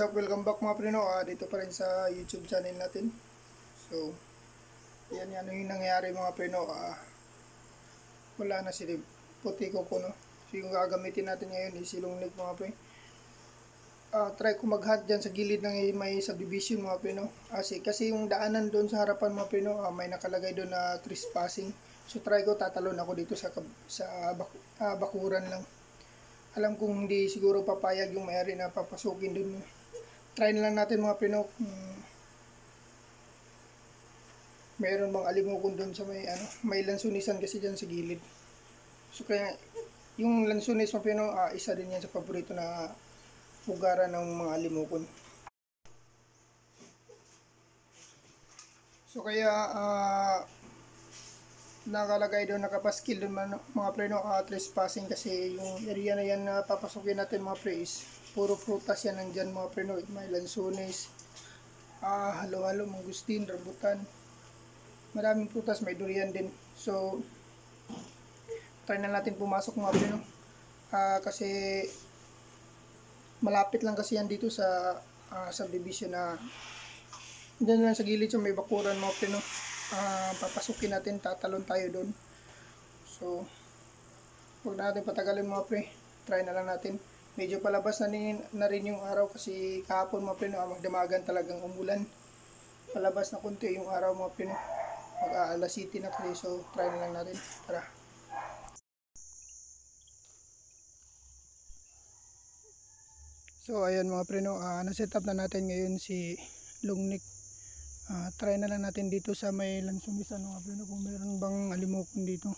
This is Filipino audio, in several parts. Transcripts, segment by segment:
what's up? Welcome back mga prino. Ah, dito pa rin sa YouTube channel natin. So, yan yan yung nangyayari mga prino. Ah, wala na si puti ko no. So, yung gagamitin natin ngayon is silong leg mga prino. Ah, try ko mag-hot dyan sa gilid ng may subdivision mga prino. Ah, kasi yung daanan doon sa harapan mga prino, ah, may nakalagay doon na trespassing. So, try ko tatalon ako dito sa, sa bak, ah, bakuran lang alam kong hindi siguro papayag yung may-ari na papasukin doon try na lang natin mga Pinok hmm. mayroon bang alimukon doon sa may ano may lansunisan kasi dyan sa gilid so kaya yung lansunis mga Pinok ah, isa din yan sa paborito na pugara ng mga alimukon so kaya ah, nakalagay doon nakapaskil doon mga Pinok ah, trespassing kasi yung area na yan na papasukin natin mga pre is Puro prutas yan ang dyan mga prenoid. May lansones, ah, halo-halo, mangustin, rambutan. Maraming prutas, may durian din. So, try na natin pumasok mga prenoid. Ah, kasi malapit lang kasi yan dito sa uh, ah, subdivision na dyan lang sa gilid yung may bakuran mga prenoid. Ah, papasukin natin, tatalon tayo doon. So, huwag na natin patagalin mga pre. Try na lang natin medyo palabas na, rin, na rin yung araw kasi kahapon mga Pinoy, ah, magdamagan talagang umulan. Palabas na konti yung araw mga Pinoy. Mag-aalas city na kasi so try na lang natin. Tara. So ayan mga Pinoy, uh, ah, na-set up na natin ngayon si Lungnik. Uh, ah, try na lang natin dito sa may lansumis ano nga Pinoy kung meron bang alimokon dito.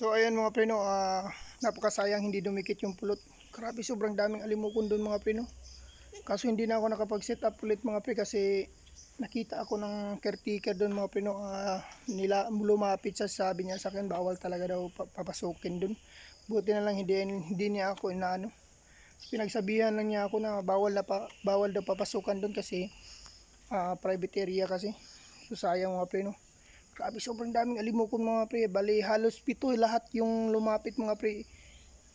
So ayan mga preno, uh, napakasayang hindi dumikit yung pulot. Grabe sobrang daming alimukon doon mga preno. Kaso hindi na ako nakapag-set up ulit mga pre kasi nakita ako ng caretaker doon mga preno. Uh, nila lumapit sa sabi niya sa akin bawal talaga daw papasukin doon. Buti na lang hindi, hindi niya ako inaano. Pinagsabihan lang niya ako na bawal na pa, bawal daw papasukan doon kasi uh, ah, private area kasi. So sayang mga preno. Grabe, sobrang daming alimokon mga pre. Bali, halos pito eh, lahat yung lumapit mga pre.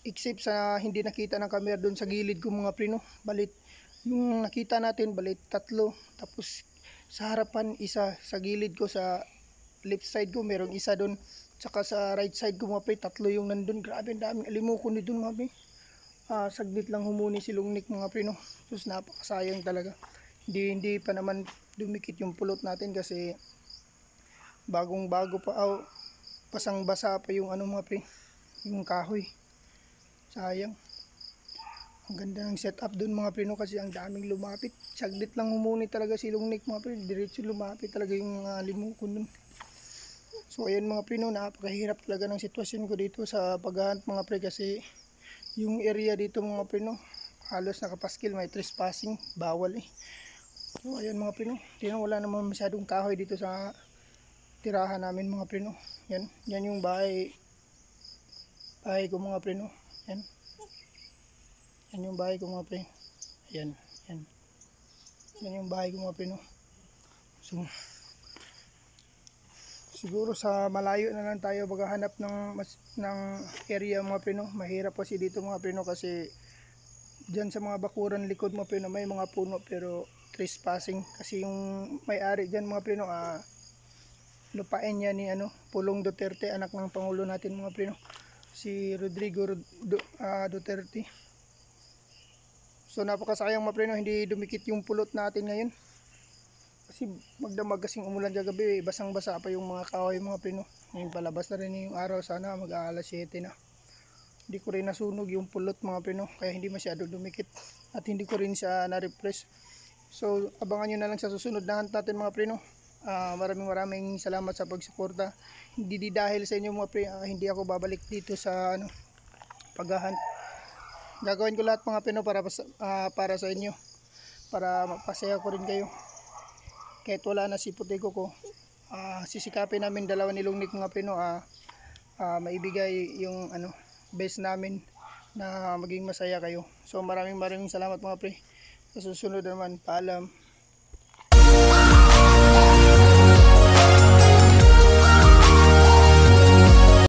Except sa hindi nakita ng camera doon sa gilid ko mga pre, no? Balit, yung nakita natin, balit tatlo. Tapos, sa harapan, isa. Sa gilid ko, sa left side ko, merong isa doon. Tsaka sa right side ko mga pre, tatlo yung nandun. Grabe, ang daming alimokon doon mga pre. Uh, saglit lang humuni si Lungnik mga pre, no? Tapos, napakasayang talaga. Hindi, hindi pa naman dumikit yung pulot natin kasi bagong bago pa aw oh, pasang basa pa yung ano mga pre yung kahoy sayang ang ganda ng setup doon mga pre no kasi ang daming lumapit saglit lang humuni talaga si Lungnik mga pre diretso lumapit talaga yung mga uh, limukon doon so ayan mga pre no napakahirap talaga ng sitwasyon ko dito sa paghahanap mga pre kasi yung area dito mga pre no halos nakapaskil may trespassing bawal eh so ayan mga pre no wala naman masyadong kahoy dito sa tirahan namin mga preno. Yan, yan yung bahay bahay ko mga preno. Yan. Yan yung bahay ko mga preno. Yan, yan. Yan yung bahay ko mga preno. So, siguro sa malayo na lang tayo maghahanap ng mas, ng area mga preno. Mahirap kasi dito mga preno kasi diyan sa mga bakuran likod mga preno may mga puno pero trespassing kasi yung may-ari diyan mga preno ah lupain niya ni ano, Pulong Duterte, anak ng Pangulo natin mga prino. Si Rodrigo du, uh, ah, Duterte. So napakasayang mga prino, hindi dumikit yung pulot natin ngayon. Kasi magdamag kasing umulan dyan gabi, eh. basang-basa pa yung mga kaway mga prino. Ngayon palabas na rin yung araw, sana mag-aalas 7 na. Hindi ko rin nasunog yung pulot mga prino, kaya hindi masyado dumikit. At hindi ko rin siya na-refresh. So abangan nyo na lang sa susunod na hunt natin mga prino. Uh, maraming maraming salamat sa pagsuporta. Hindi di dahil sa inyo mga pre, uh, hindi ako babalik dito sa ano paghahunt. Gagawin ko lahat mga pino para uh, para sa inyo. Para mapasaya ko rin kayo. Kahit wala na si putiko ko, uh, sisikapin namin dalawa ni Lungnik mga pino uh, uh, maibigay yung ano best namin na maging masaya kayo. So maraming maraming salamat mga pre. Sa susunod naman, paalam.